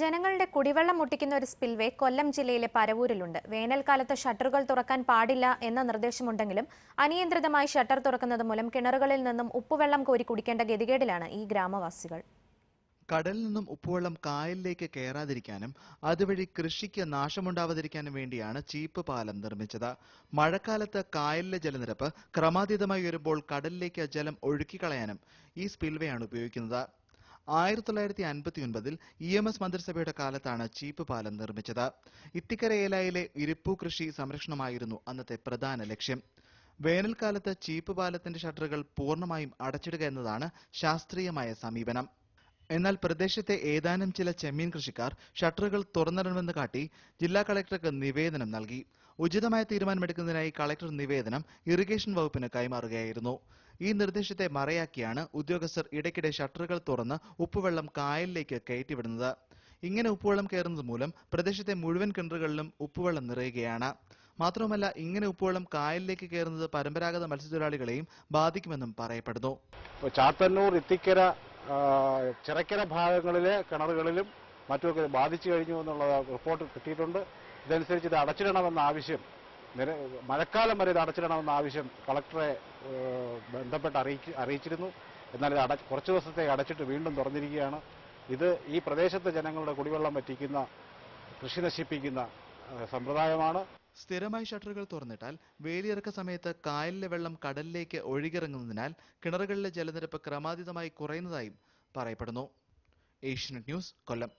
ജനങ്ങളുടെ കുടിവെള്ളം മുട്ടിക്കുന്ന ഒരു സ്പിൽവേ കൊല്ലം ജില്ലയിലെ പരവൂരിലുണ്ട് വേനൽക്കാലത്ത് ഷട്ടറുകൾ തുറക്കാൻ പാടില്ല എന്ന നിർദ്ദേശമുണ്ടെങ്കിലും അനിയന്ത്രിതമായി ഷട്ടർ തുറക്കുന്നത് മൂലം കിണറുകളിൽ നിന്നും ഉപ്പുവെള്ളം കോരി കുടിക്കേണ്ട ഗതികേടിലാണ് ഈ ഗ്രാമവാസികൾ കടലിൽ നിന്നും ഉപ്പുവെള്ളം കായലിലേക്ക് കയറാതിരിക്കാനും അതുവഴി കൃഷിക്ക് നാശമുണ്ടാവാതിരിക്കാനും വേണ്ടിയാണ് ചീപ്പ് പാലം നിർമ്മിച്ചത് മഴക്കാലത്ത് കായലിലെ ജലനിരപ്പ് ക്രമാതീതമായി ഉയരുമ്പോൾ കടലിലേക്ക് ജലം ഒഴുക്കിക്കളയാനും ഈ സ്പിൽവേയാണ് ഉപയോഗിക്കുന്നത് ആയിരത്തി തൊള്ളായിരത്തി അൻപത്തി ഒൻപതിൽ ഇ എം എസ് മന്ത്രിസഭയുടെ കാലത്താണ് ചീപ്പ് പാലം നിർമ്മിച്ചത് ഇത്തിക്കര ഏലായിലെ ഇരിപ്പു കൃഷി സംരക്ഷണമായിരുന്നു അന്നത്തെ പ്രധാന ലക്ഷ്യം വേനൽക്കാലത്ത് ചീപ്പ് പാലത്തിന്റെ ഷട്ടറുകൾ പൂർണ്ണമായും അടച്ചിടുക എന്നതാണ് ശാസ്ത്രീയമായ സമീപനം എന്നാൽ പ്രദേശത്തെ ഏതാനും ചില ചെമ്മീൻ കൃഷിക്കാർ ഷട്ടറുകൾ തുറന്നിടണമെന്ന് കാട്ടി ജില്ലാ കളക്ടർക്ക് നിവേദനം നൽകി ഉചിതമായ തീരുമാനമെടുക്കുന്നതിനായി കളക്ടർ നിവേദനം ഇറിഗേഷൻ വകുപ്പിന് കൈമാറുകയായിരുന്നു ഈ നിർദ്ദേശത്തെ മറയാക്കിയാണ് ഉദ്യോഗസ്ഥർ ഇടയ്ക്കിടെ ഷട്ടറുകൾ തുറന്ന് ഉപ്പുവെള്ളം കായലിലേക്ക് കയറ്റിവിടുന്നത് ഇങ്ങനെ ഉപ്പുവെള്ളം കയറുന്നത് മൂലം പ്രദേശത്തെ മുഴുവൻ കിണറുകളിലും ഉപ്പുവെള്ളം നിറയുകയാണ് മാത്രവുമല്ല ഇങ്ങനെ ഉപ്പുവെള്ളം കായലിലേക്ക് കയറുന്നത് പരമ്പരാഗത മത്സ്യത്തൊഴിലാളികളെയും ബാധിക്കുമെന്നും പറയപ്പെടുന്നു ചാത്തന്നൂർ ഇത്തിക്കര ചിറക്കര ഭാഗങ്ങളിലെ കിണറുകളിലും മറ്റുമൊക്കെ ബാധിച്ചു കഴിഞ്ഞു എന്നുള്ള റിപ്പോർട്ട് കിട്ടിയിട്ടുണ്ട് ഇതനുസരിച്ച് ഇത് അടച്ചിടണമെന്ന ആവശ്യം മഴക്കാലം വരെ ഇത് അടച്ചിടണമെന്ന ആവശ്യം കളക്ടറെ ബന്ധപ്പെട്ട് അറിയിച്ച് അറിയിച്ചിരുന്നു എന്നാൽ ഇത് അടച്ച് കുറച്ച് ദിവസത്തേക്ക് അടച്ചിട്ട് വീണ്ടും തുറന്നിരിക്കുകയാണ് ഇത് ഈ പ്രദേശത്തെ ജനങ്ങളുടെ കുടിവെള്ളം പറ്റിക്കുന്ന കൃഷി നശിപ്പിക്കുന്ന സമ്പ്രദായമാണ് സ്ഥിരമായി ഷട്ടറുകൾ തുറന്നിട്ടാൽ വേലിയിറക്ക സമയത്ത് കായലിലെ വെള്ളം കടലിലേക്ക് ഒഴുകിറങ്ങുന്നതിനാൽ കിണറുകളിലെ ജലനിരപ്പ് ക്രമാതീതമായി കുറയുന്നതായും പറയപ്പെടുന്നു ഏഷ്യനെറ്റ് ന്യൂസ് കൊല്ലം